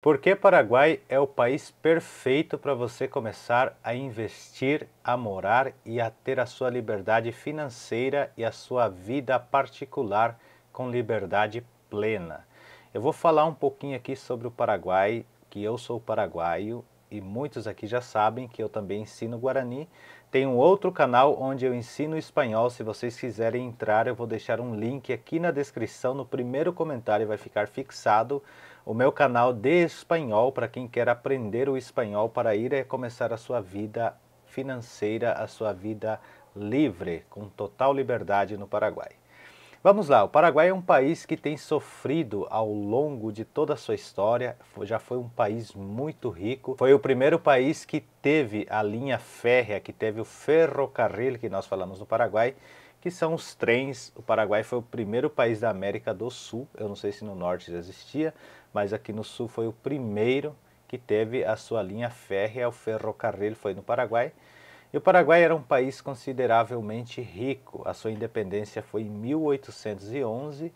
Por que Paraguai é o país perfeito para você começar a investir, a morar e a ter a sua liberdade financeira e a sua vida particular com liberdade plena? Eu vou falar um pouquinho aqui sobre o Paraguai, que eu sou paraguaio e muitos aqui já sabem que eu também ensino guarani. Tem um outro canal onde eu ensino espanhol. Se vocês quiserem entrar, eu vou deixar um link aqui na descrição, no primeiro comentário vai ficar fixado o meu canal de espanhol para quem quer aprender o espanhol para ir é começar a sua vida financeira, a sua vida livre, com total liberdade no Paraguai. Vamos lá, o Paraguai é um país que tem sofrido ao longo de toda a sua história, já foi um país muito rico, foi o primeiro país que teve a linha férrea, que teve o ferrocarril que nós falamos no Paraguai, que são os trens. O Paraguai foi o primeiro país da América do Sul, eu não sei se no norte já existia, mas aqui no sul foi o primeiro que teve a sua linha férrea, o ferrocarril foi no Paraguai. E o Paraguai era um país consideravelmente rico. A sua independência foi em 1811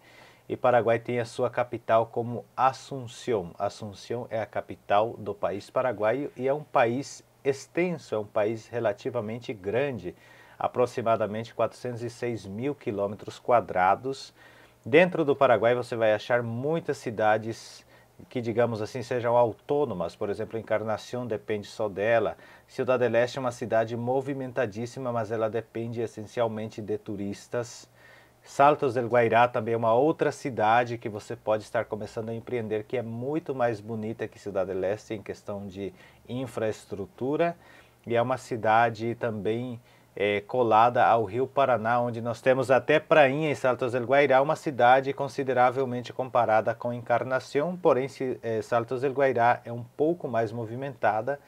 e Paraguai tem a sua capital como Assunção. Assunção é a capital do país paraguaio e é um país extenso, é um país relativamente grande aproximadamente 406 mil quilômetros quadrados. Dentro do Paraguai você vai achar muitas cidades que, digamos assim, sejam autônomas. Por exemplo, Encarnação depende só dela. Cidade Leste é uma cidade movimentadíssima, mas ela depende essencialmente de turistas. Saltos del Guairá também é uma outra cidade que você pode estar começando a empreender, que é muito mais bonita que Cidade Leste em questão de infraestrutura. E é uma cidade também é, colada ao Rio Paraná, onde nós temos até Prainha e Saltos del Guairá, uma cidade consideravelmente comparada com Encarnação, porém é, Saltos del Guairá é um pouco mais movimentada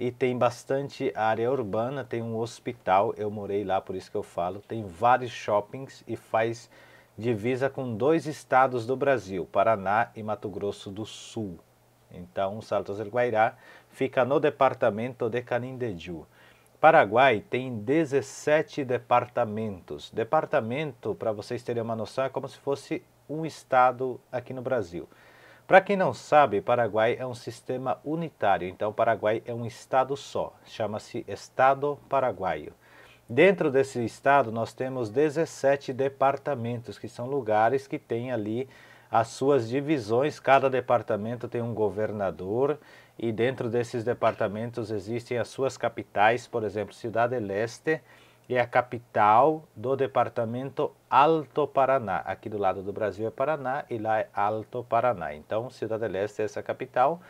e tem bastante área urbana, tem um hospital, eu morei lá, por isso que eu falo, tem vários shoppings e faz divisa com dois estados do Brasil, Paraná e Mato Grosso do Sul. Então, Saltos del Guairá fica no departamento de Canindeju. Paraguai tem 17 departamentos. Departamento, para vocês terem uma noção, é como se fosse um estado aqui no Brasil. Para quem não sabe, Paraguai é um sistema unitário, então Paraguai é um estado só, chama-se Estado Paraguaio. Dentro desse estado, nós temos 17 departamentos, que são lugares que têm ali as suas divisões. Cada departamento tem um governador e dentro desses departamentos existem as suas capitais, por exemplo, Cidade Leste é a capital do departamento Alto Paraná. Aqui do lado do Brasil é Paraná e lá é Alto Paraná. Então, Cidade Leste é essa capital.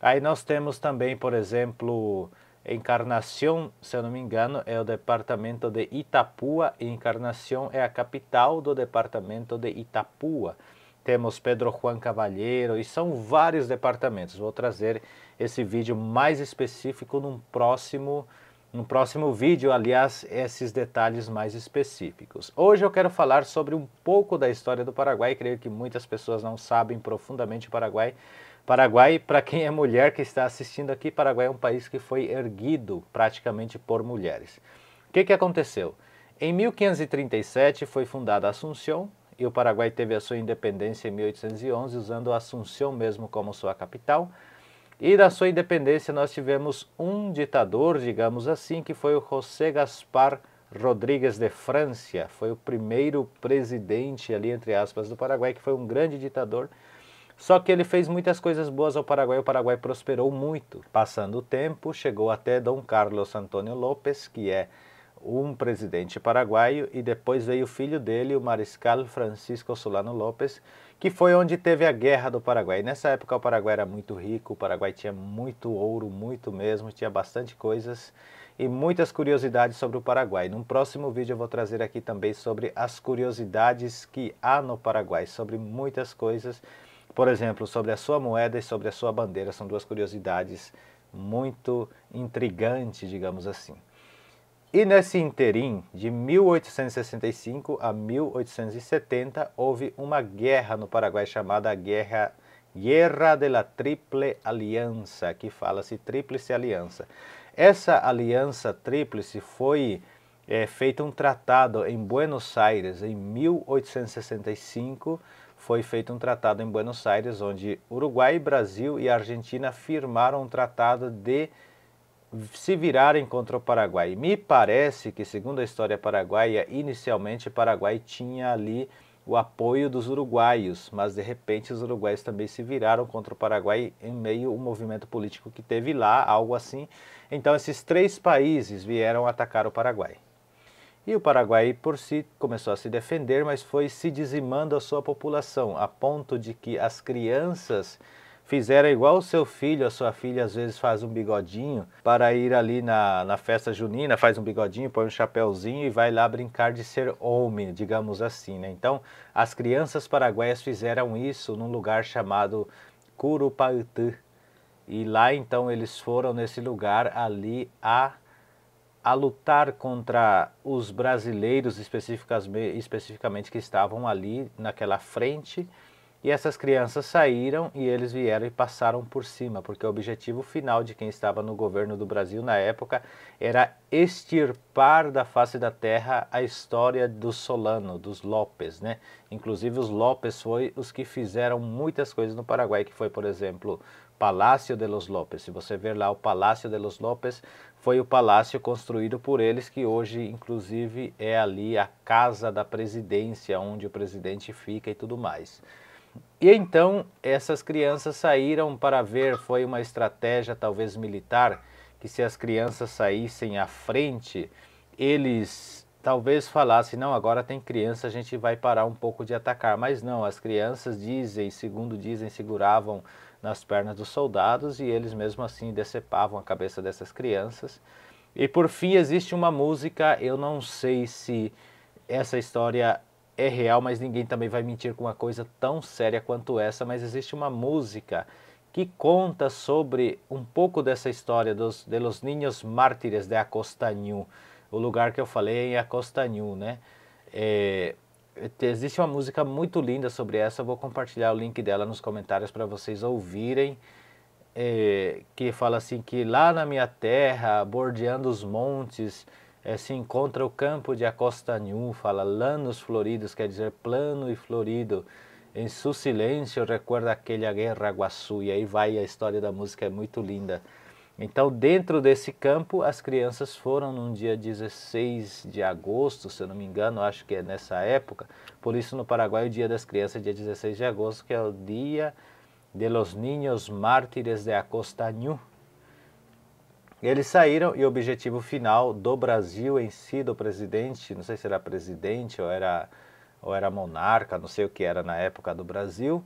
Aí nós temos também, por exemplo, Encarnação, se eu não me engano, é o departamento de Itapua e Encarnação é a capital do departamento de Itapua. Temos Pedro Juan Cavalheiro e são vários departamentos. Vou trazer esse vídeo mais específico num próximo, num próximo vídeo, aliás, esses detalhes mais específicos. Hoje eu quero falar sobre um pouco da história do Paraguai, creio que muitas pessoas não sabem profundamente o Paraguai. Paraguai, para quem é mulher que está assistindo aqui, Paraguai é um país que foi erguido praticamente por mulheres. O que, que aconteceu? Em 1537 foi fundada Assunção, e o Paraguai teve a sua independência em 1811, usando Assunção mesmo como sua capital. E da sua independência nós tivemos um ditador, digamos assim, que foi o José Gaspar Rodrigues de França. Foi o primeiro presidente ali, entre aspas, do Paraguai, que foi um grande ditador. Só que ele fez muitas coisas boas ao Paraguai, o Paraguai prosperou muito. Passando o tempo, chegou até Dom Carlos Antônio Lopes, que é um presidente paraguaio e depois veio o filho dele, o mariscal Francisco Solano Lopes, que foi onde teve a guerra do Paraguai. Nessa época o Paraguai era muito rico, o Paraguai tinha muito ouro, muito mesmo, tinha bastante coisas e muitas curiosidades sobre o Paraguai. Num próximo vídeo eu vou trazer aqui também sobre as curiosidades que há no Paraguai, sobre muitas coisas, por exemplo, sobre a sua moeda e sobre a sua bandeira, são duas curiosidades muito intrigantes, digamos assim. E nesse interim, de 1865 a 1870, houve uma guerra no Paraguai chamada Guerra Guerra de la Triple Aliança, que fala-se Tríplice Aliança. Essa aliança tríplice foi é, feito um tratado em Buenos Aires em 1865. Foi feito um tratado em Buenos Aires onde Uruguai, Brasil e Argentina firmaram um tratado de se virarem contra o Paraguai. Me parece que, segundo a história paraguaia, inicialmente o Paraguai tinha ali o apoio dos uruguaios, mas de repente os uruguaios também se viraram contra o Paraguai em meio ao movimento político que teve lá, algo assim. Então esses três países vieram atacar o Paraguai. E o Paraguai por si começou a se defender, mas foi se dizimando a sua população, a ponto de que as crianças fizeram igual o seu filho, a sua filha às vezes faz um bigodinho para ir ali na, na festa junina, faz um bigodinho, põe um chapéuzinho e vai lá brincar de ser homem, digamos assim, né? Então, as crianças paraguaias fizeram isso num lugar chamado Curupaitu. E lá então eles foram nesse lugar ali a a lutar contra os brasileiros especificamente que estavam ali naquela frente e essas crianças saíram e eles vieram e passaram por cima, porque o objetivo final de quem estava no governo do Brasil na época era extirpar da face da terra a história do Solano, dos Lopes, né? Inclusive os Lopes foi os que fizeram muitas coisas no Paraguai, que foi, por exemplo, Palácio de los Lopes. Se você ver lá o Palácio de los Lopes, foi o palácio construído por eles que hoje inclusive é ali a casa da presidência, onde o presidente fica e tudo mais. E então essas crianças saíram para ver, foi uma estratégia talvez militar, que se as crianças saíssem à frente, eles talvez falassem, não, agora tem criança, a gente vai parar um pouco de atacar. Mas não, as crianças dizem, segundo dizem, seguravam nas pernas dos soldados e eles mesmo assim decepavam a cabeça dessas crianças. E por fim existe uma música, eu não sei se essa história é real, mas ninguém também vai mentir com uma coisa tão séria quanto essa. Mas existe uma música que conta sobre um pouco dessa história dos de los niños mártires de Acostanhu, o lugar que eu falei é em Acostanhu, né? É, existe uma música muito linda sobre essa, eu vou compartilhar o link dela nos comentários para vocês ouvirem. É, que fala assim que lá na minha terra, bordeando os montes, é, se encontra o campo de Acosta Acostanhum, fala lanos floridos, quer dizer plano e florido. Em seu silêncio recorda aquele guerra Guaçu. E aí vai a história da música, é muito linda. Então, dentro desse campo, as crianças foram num dia 16 de agosto, se eu não me engano, acho que é nessa época. Por isso, no Paraguai, o Dia das Crianças é dia 16 de agosto, que é o Dia de los Niños Mártires de Acosta Acostanhú, eles saíram e o objetivo final do Brasil em si, do presidente, não sei se era presidente ou era, ou era monarca, não sei o que era na época do Brasil,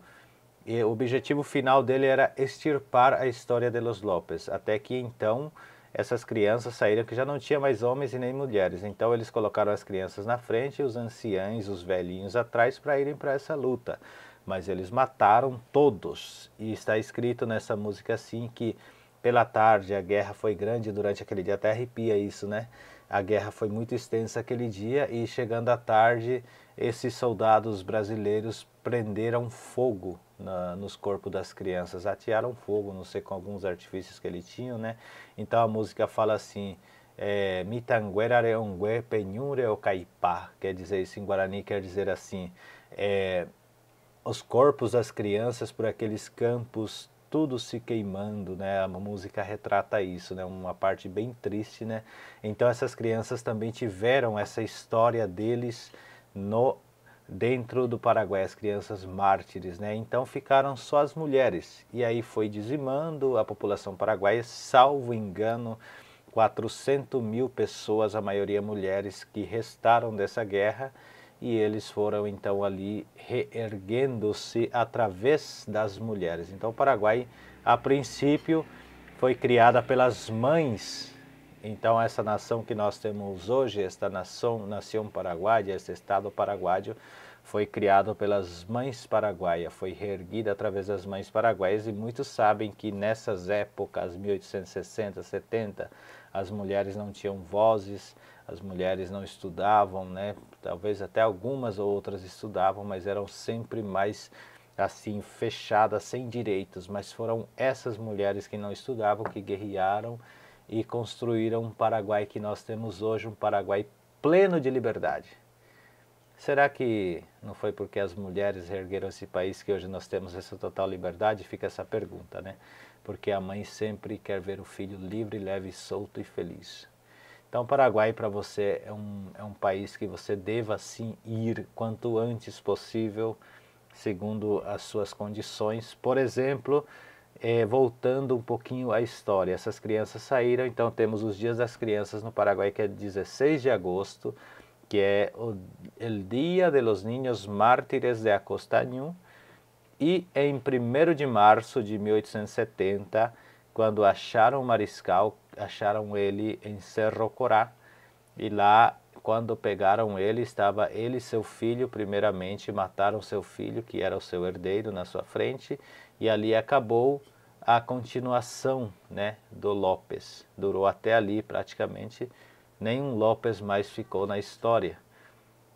e o objetivo final dele era extirpar a história de Los Lopes, até que então essas crianças saíram que já não tinha mais homens e nem mulheres. Então eles colocaram as crianças na frente, e os anciães, os velhinhos atrás para irem para essa luta. Mas eles mataram todos. E está escrito nessa música assim que pela tarde. A guerra foi grande durante aquele dia, até arrepia isso, né? A guerra foi muito extensa aquele dia e chegando à tarde, esses soldados brasileiros prenderam fogo na, nos corpos das crianças, atearam fogo, não sei com alguns artifícios que ele tinha, né? Então a música fala assim: é, Mitanguerareongue penhure o caipá, quer dizer isso em guarani, quer dizer assim: é, os corpos das crianças por aqueles campos tudo se queimando, né? A música retrata isso, né? Uma parte bem triste, né? Então essas crianças também tiveram essa história deles no dentro do Paraguai, as crianças mártires, né? Então ficaram só as mulheres. E aí foi dizimando a população paraguaia, salvo engano, 400 mil pessoas, a maioria mulheres, que restaram dessa guerra e eles foram então ali reerguendo-se através das mulheres. Então o Paraguai, a princípio, foi criada pelas mães. Então essa nação que nós temos hoje, esta nação, nação paraguaia, este estado paraguaio, foi criado pelas mães paraguaias, foi reerguida através das mães paraguaias e muitos sabem que nessas épocas, 1860, 70, as mulheres não tinham vozes, as mulheres não estudavam, né? Talvez até algumas ou outras estudavam, mas eram sempre mais assim fechadas, sem direitos, mas foram essas mulheres que não estudavam que guerrearam e construíram um Paraguai que nós temos hoje, um Paraguai pleno de liberdade. Será que não foi porque as mulheres ergueram esse país que hoje nós temos essa total liberdade? Fica essa pergunta, né? Porque a mãe sempre quer ver o filho livre, leve, solto e feliz. Então, o Paraguai para você é um, é um país que você deva sim ir quanto antes possível, segundo as suas condições. Por exemplo, é, voltando um pouquinho à história, essas crianças saíram, então temos os Dias das Crianças no Paraguai, que é 16 de agosto, que é o El Dia de los Niños Mártires de Acostañú, e em 1 de março de 1870, quando acharam o mariscal acharam ele em Cerro Corá e lá quando pegaram ele estava ele e seu filho primeiramente mataram seu filho que era o seu herdeiro na sua frente e ali acabou a continuação né do Lopes durou até ali praticamente nenhum Lopes mais ficou na história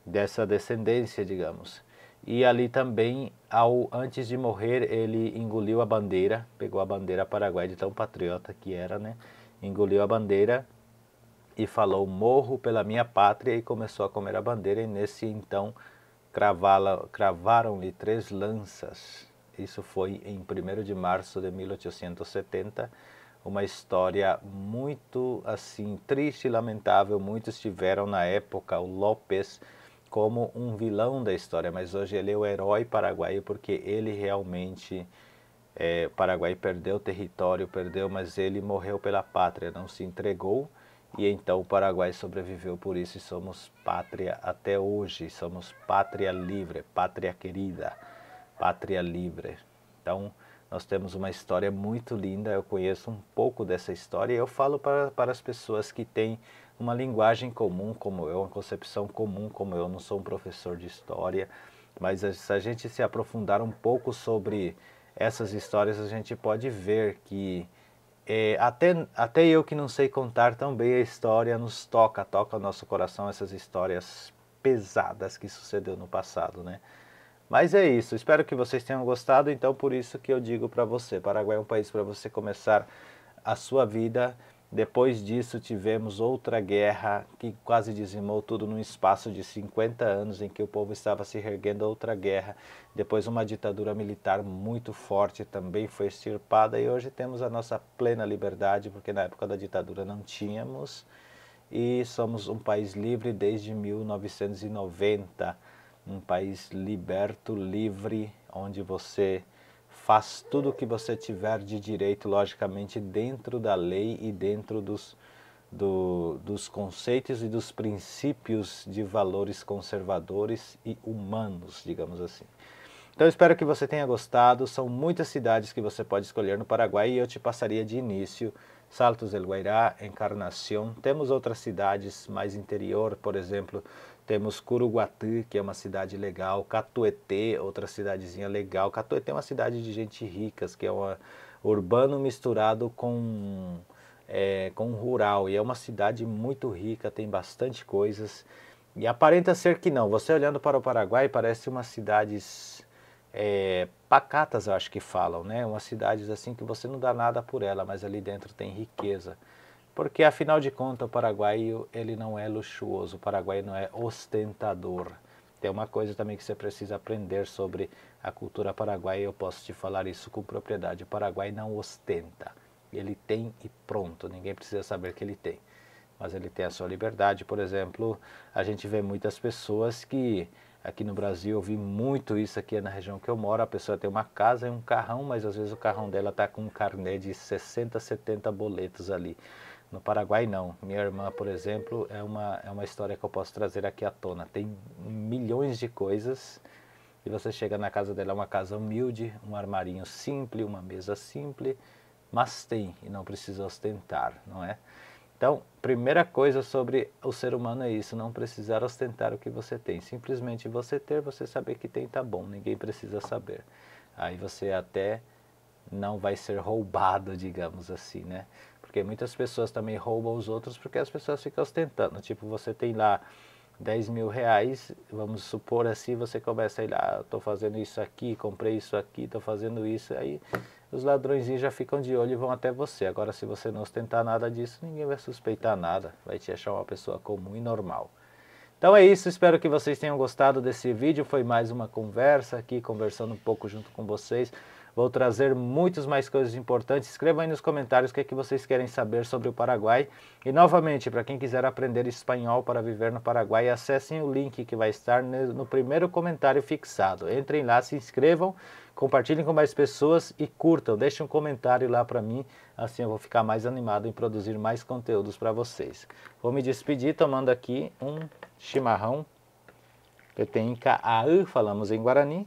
dessa descendência digamos e ali também ao antes de morrer ele engoliu a bandeira pegou a bandeira paraguaia de tão patriota que era né engoliu a bandeira e falou: Morro pela minha pátria, e começou a comer a bandeira, e nesse então cravaram-lhe três lanças. Isso foi em 1 de março de 1870, uma história muito assim triste e lamentável. Muitos tiveram na época o Lopes como um vilão da história, mas hoje ele é o herói paraguaio porque ele realmente é, o Paraguai perdeu território, perdeu, mas ele morreu pela pátria, não se entregou. E então o Paraguai sobreviveu por isso e somos pátria até hoje. Somos pátria livre, pátria querida, pátria livre. Então nós temos uma história muito linda. Eu conheço um pouco dessa história e eu falo para, para as pessoas que têm uma linguagem comum como eu, uma concepção comum como eu. Não sou um professor de história, mas se a gente se aprofundar um pouco sobre essas histórias a gente pode ver que é, até, até eu que não sei contar tão bem a história nos toca, toca o nosso coração essas histórias pesadas que sucedeu no passado, né? Mas é isso, espero que vocês tenham gostado, então por isso que eu digo para você, Paraguai é um país para você começar a sua vida depois disso, tivemos outra guerra que quase dizimou tudo num espaço de 50 anos em que o povo estava se erguendo a outra guerra. Depois, uma ditadura militar muito forte também foi extirpada e hoje temos a nossa plena liberdade, porque na época da ditadura não tínhamos. E somos um país livre desde 1990, um país liberto, livre, onde você faz tudo o que você tiver de direito, logicamente, dentro da lei e dentro dos, do, dos conceitos e dos princípios de valores conservadores e humanos, digamos assim. Então espero que você tenha gostado. São muitas cidades que você pode escolher no Paraguai e eu te passaria de início Saltos del Guairá, Encarnación. Temos outras cidades mais interior, por exemplo, temos Curuguatã, que é uma cidade legal, Catuetê, outra cidadezinha legal. Catuetê é uma cidade de gente ricas, que é uma urbano misturado com é, com rural e é uma cidade muito rica, tem bastante coisas e aparenta ser que não. Você olhando para o Paraguai parece umas cidades é, pacatas, acho que falam, né? Umas cidades assim que você não dá nada por ela, mas ali dentro tem riqueza porque afinal de contas o paraguaio ele não é luxuoso, o paraguaio não é ostentador. Tem uma coisa também que você precisa aprender sobre a cultura paraguaia, eu posso te falar isso com propriedade. O Paraguai não ostenta, ele tem e pronto, ninguém precisa saber que ele tem. Mas ele tem a sua liberdade, por exemplo, a gente vê muitas pessoas que aqui no Brasil, eu vi muito isso aqui na região que eu moro, a pessoa tem uma casa e um carrão, mas às vezes o carrão dela está com um carnet de 60, 70 boletos ali. No Paraguai, não. Minha irmã, por exemplo, é uma, é uma história que eu posso trazer aqui à tona. Tem milhões de coisas e você chega na casa dela, é uma casa humilde, um armarinho simples, uma mesa simples, mas tem e não precisa ostentar, não é? Então, primeira coisa sobre o ser humano é isso, não precisar ostentar o que você tem. Simplesmente você ter, você saber que tem, tá bom, ninguém precisa saber. Aí você até não vai ser roubado, digamos assim, né? Porque muitas pessoas também roubam os outros porque as pessoas ficam ostentando. Tipo, você tem lá 10 mil reais, vamos supor assim, você começa a ir lá, ah, estou fazendo isso aqui, comprei isso aqui, estou fazendo isso, aí os ladrões já ficam de olho e vão até você. Agora, se você não ostentar nada disso, ninguém vai suspeitar nada, vai te achar uma pessoa comum e normal. Então é isso, espero que vocês tenham gostado desse vídeo, foi mais uma conversa aqui, conversando um pouco junto com vocês Vou trazer muitas mais coisas importantes. Escreva aí nos comentários o que, é que vocês querem saber sobre o Paraguai. E novamente, para quem quiser aprender espanhol para viver no Paraguai, acessem o link que vai estar no primeiro comentário fixado. Entrem lá, se inscrevam, compartilhem com mais pessoas e curtam. Deixem um comentário lá para mim, assim eu vou ficar mais animado em produzir mais conteúdos para vocês. Vou me despedir tomando aqui um chimarrão. Petenca Aã, falamos em Guarani,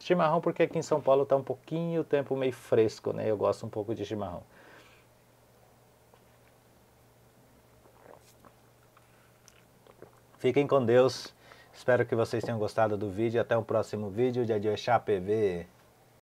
Chimarrão porque aqui em São Paulo está um pouquinho o tempo meio fresco, né? Eu gosto um pouco de chimarrão. Fiquem com Deus. Espero que vocês tenham gostado do vídeo. Até o próximo vídeo de Adioxá PV.